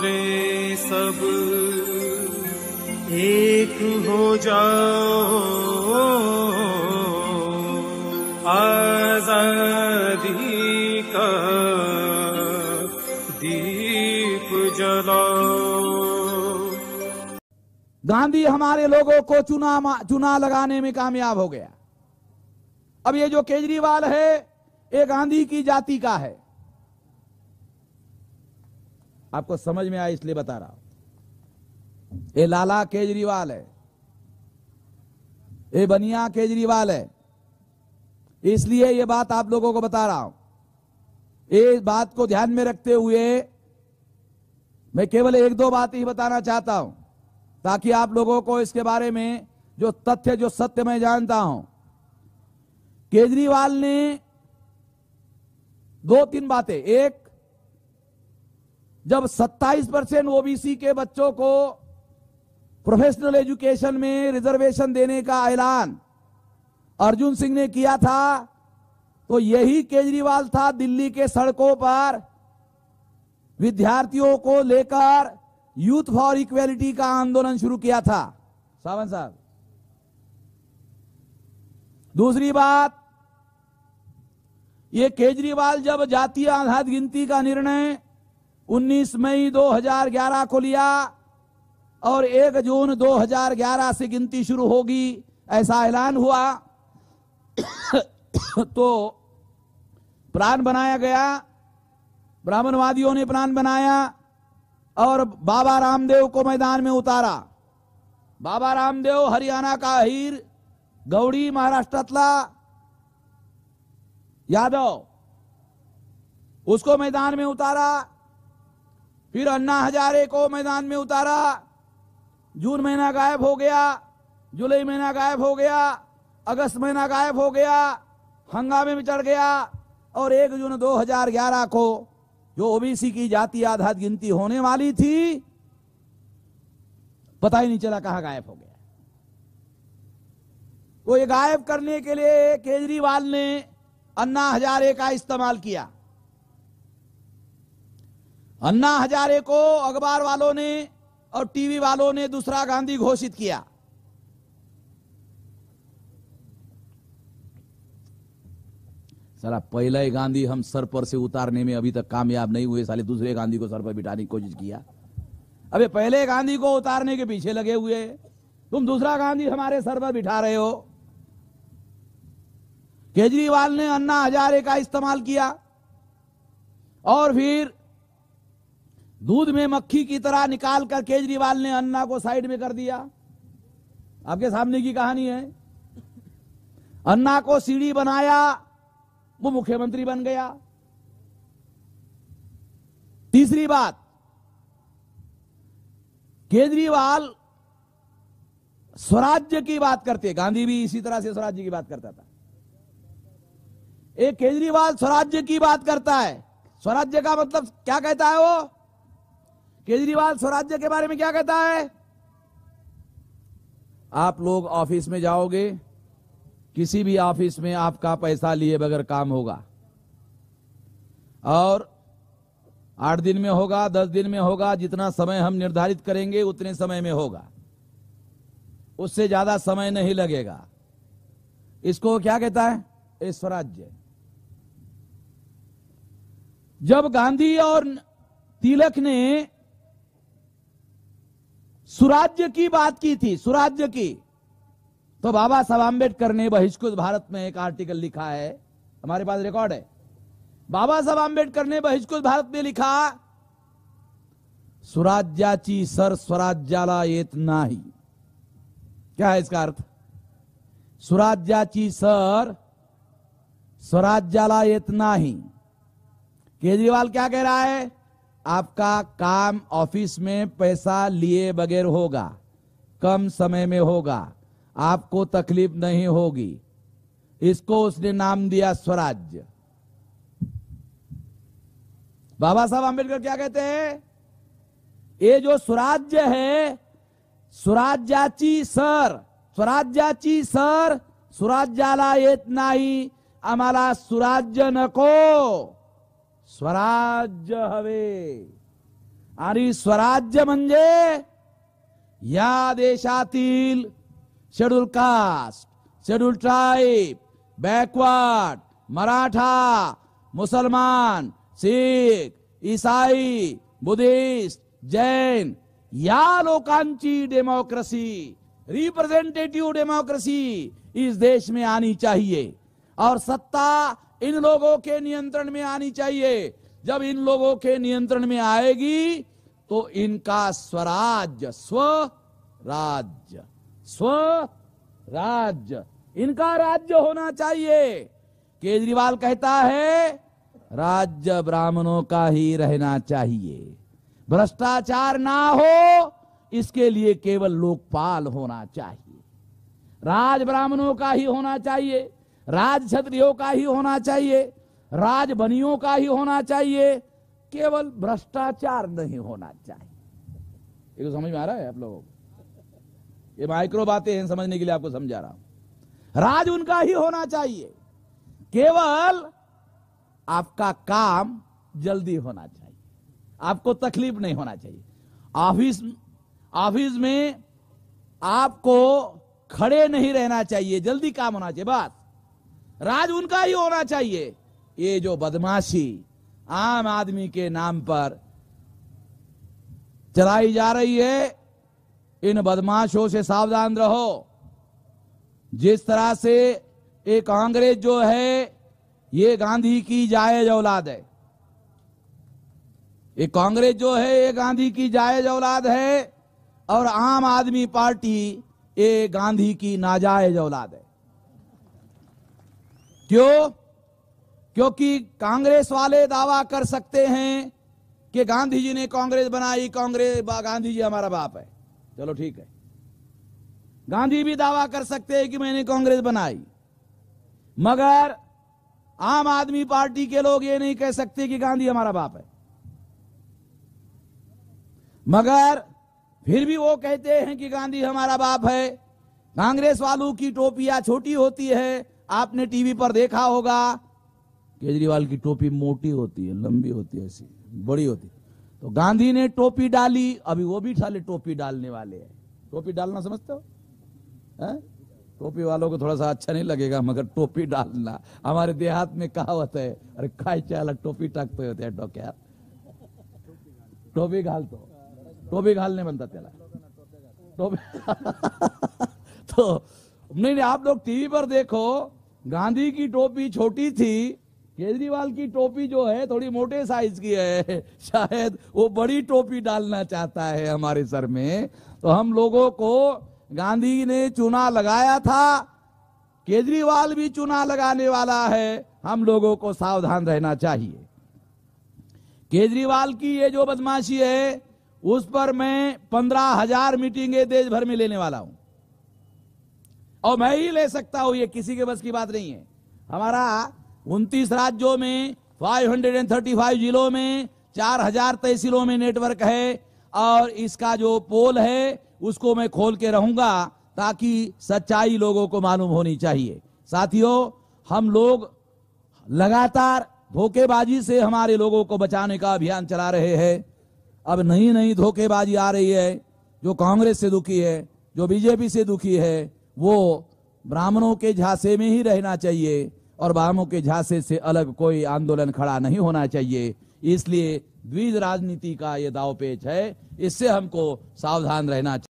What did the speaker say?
रे सब एक हो जाओ आजादी का दीप जलाओ गांधी हमारे लोगों को चुना चुना लगाने में कामयाब हो गया अब ये जो केजरीवाल है ये गांधी की जाति का है आपको समझ में आए इसलिए बता रहा हूं ये लाला केजरीवाल है ये बनिया केजरीवाल है इसलिए ये बात आप लोगों को बता रहा हूं इस बात को ध्यान में रखते हुए मैं केवल एक दो बात ही बताना चाहता हूं ताकि आप लोगों को इसके बारे में जो तथ्य जो सत्य मैं जानता हूं केजरीवाल ने दो तीन बातें एक जब 27 परसेंट ओबीसी के बच्चों को प्रोफेशनल एजुकेशन में रिजर्वेशन देने का ऐलान अर्जुन सिंह ने किया था तो यही केजरीवाल था दिल्ली के सड़कों पर विद्यार्थियों को लेकर यूथ फॉर इक्वेलिटी का आंदोलन शुरू किया था सावन साहब दूसरी बात ये केजरीवाल जब जातीय आधार गिनती का निर्णय 19 मई 2011 को लिया और 1 जून 2011 से गिनती शुरू होगी ऐसा ऐलान हुआ तो प्राण बनाया गया ब्राह्मणवादियों ने प्राण बनाया और बाबा रामदेव को मैदान में उतारा बाबा रामदेव हरियाणा का अहिर गौड़ी महाराष्ट्र यादव उसको मैदान में उतारा फिर अन्ना हजारे को मैदान में उतारा जून महीना गायब हो गया जुलाई महीना गायब हो गया अगस्त महीना गायब हो गया हंगामे में चढ़ गया और एक जून 2011 को जो ओबीसी की जाति आधार गिनती होने वाली थी पता ही नहीं चला कहा गायब हो गया वो ये गायब करने के लिए केजरीवाल ने अन्ना हजारे का इस्तेमाल किया अन्ना हजारे को अखबार वालों ने और टीवी वालों ने दूसरा गांधी घोषित किया साला पहला ही गांधी हम सर पर से उतारने में अभी तक कामयाब नहीं हुए साले दूसरे गांधी को सर पर बिठाने की कोशिश किया अबे पहले गांधी को उतारने के पीछे लगे हुए तुम दूसरा गांधी हमारे सर पर बिठा रहे हो केजरीवाल ने अन्ना हजारे का इस्तेमाल किया और फिर दूध में मक्खी की तरह निकाल कर केजरीवाल ने अन्ना को साइड में कर दिया आपके सामने की कहानी है अन्ना को सीढ़ी बनाया वो मुख्यमंत्री बन गया तीसरी बात केजरीवाल स्वराज्य की बात करते गांधी भी इसी तरह से स्वराज्य की बात करता था एक केजरीवाल स्वराज्य की बात करता है स्वराज्य का मतलब क्या कहता है वो केजरीवाल स्वराज्य के बारे में क्या कहता है आप लोग ऑफिस में जाओगे किसी भी ऑफिस में आपका पैसा लिए बगैर काम होगा और आठ दिन में होगा दस दिन में होगा जितना समय हम निर्धारित करेंगे उतने समय में होगा उससे ज्यादा समय नहीं लगेगा इसको क्या कहता है स्वराज्य जब गांधी और तिलक ने सुराज्य की बात की थी सुराज्य की तो बाबा साहब आंबेडकर ने बहिष्कृत भारत में एक आर्टिकल लिखा है हमारे पास रिकॉर्ड है बाबा साहब आंबेडकर ने बहिष्कृत भारत में लिखा सुराज्याची सर स्वराज्याला येत नाही क्या है इसका अर्थ सुराज्याची सर स्वराज्याला येत नाही केजरीवाल क्या कह रहा है आपका काम ऑफिस में पैसा लिए बगैर होगा कम समय में होगा आपको तकलीफ नहीं होगी इसको उसने नाम दिया स्वराज्य बाबा साहब आंबेडकर क्या कहते हैं ये जो स्वराज्य है स्वराज्याची सर स्वराज्याची सर स्वराज्याला येत नाही आम्हाला स्वराज्य नको स्वराज्य हवे आणि स्वराज्य म्हणजे या देशातील schedule caste schedule tribe backward Maratha मुसलमान सिख ईसाई बुद्धिस्ट जैन या लोकांची डेमोक्रेसी रिप्रेजेंटेटिव डेमोक्रेसी इस देश में आनी चाहिए और सत्ता इन लोगों के नियंत्रण में आनी चाहिए जब इन लोगों के नियंत्रण में आएगी तो इनका स्वराज्य स्व राज्य स्व राज्य इनका राज्य होना चाहिए केजरीवाल कहता है राज्य ब्राह्मणों का ही रहना चाहिए भ्रष्टाचार ना हो इसके लिए केवल लोकपाल होना चाहिए राज ब्राह्मणों का ही होना चाहिए राज क्षत्रियो का ही होना चाहिए राजबनियों का ही होना चाहिए केवल भ्रष्टाचार नहीं होना चाहिए ये तो समझ में आ रहा है आप लोगों को ये माइक्रो बातें हैं समझने के लिए आपको समझा रहा हूं राज उनका ही होना चाहिए केवल आपका काम जल्दी होना चाहिए आपको तकलीफ नहीं होना चाहिए ऑफिस ऑफिस में आपको खड़े नहीं रहना चाहिए जल्दी काम होना चाहिए बस राज उनका ही होना चाहिए ये जो बदमाशी आम आदमी के नाम पर चलाई जा रही है इन बदमाशों से सावधान रहो जिस तरह से एक अंग्रेज जो है ये गांधी की जायज औलाद है ये कांग्रेस जो है ये गांधी की जायज औलाद है और आम आदमी पार्टी ये गांधी की नाजायज औलाद है क्यों क्योंकि कांग्रेस वाले दावा कर सकते हैं कि गांधी जी ने कांग्रेस बनाई कांग्रेस गांधी जी हमारा बाप है चलो ठीक है गांधी भी दावा कर सकते हैं कि मैंने कांग्रेस बनाई मगर आम आदमी पार्टी के लोग ये नहीं कह सकते कि गांधी हमारा बाप है मगर फिर भी वो कहते हैं कि गांधी हमारा बाप है कांग्रेस वालों की टोपियां छोटी होती है आपने टीवी पर देखा होगा केजरीवाल की टोपी मोटी होती है लंबी होती है ऐसी बड़ी होती तो गांधी ने टोपी डाली अभी वो भी साले टोपी डालने वाले हैं टोपी डालना समझते हो है? टोपी वालों को थोड़ा सा अच्छा नहीं लगेगा मगर टोपी डालना हमारे देहात में कहावत है अरे खाई चाल टोपी टाकते होते हैं डॉक यार टोपी घाल तो टोपी घालने बनता त्याला टोपी तो नहीं नहीं आप लोग टीवी पर देखो गांधी की टोपी छोटी थी केजरीवाल की टोपी जो है थोड़ी मोटे साइज की है शायद वो बड़ी टोपी डालना चाहता है हमारे सर में तो हम लोगों को गांधी ने चुना लगाया था केजरीवाल भी चुना लगाने वाला है हम लोगों को सावधान रहना चाहिए केजरीवाल की ये जो बदमाशी है उस पर मैं पंद्रह हजार मीटिंगे देश भर में लेने वाला हूं और मैं ही ले सकता हूं ये किसी के बस की बात नहीं है हमारा उनतीस राज्यों में five hundred and thirty five जिलों में चार हजार तहसीलों में नेटवर्क है और इसका जो पोल है उसको मैं खोल के रहूंगा ताकि सच्चाई लोगों को मालूम होनी चाहिए साथियों हम लोग लगातार धोखेबाजी से हमारे लोगों को बचाने का अभियान चला रहे हैं अब नई नई धोखेबाजी आ रही है जो कांग्रेस से दुखी है जो बीजेपी से दुखी है वो ब्राह्मणों के झांसे में ही रहना चाहिए और ब्राह्मणों के झांसे से अलग कोई आंदोलन खड़ा नहीं होना चाहिए इसलिए द्विज राजनीति का ये दावपेच है इससे हमको सावधान रहना चाहिए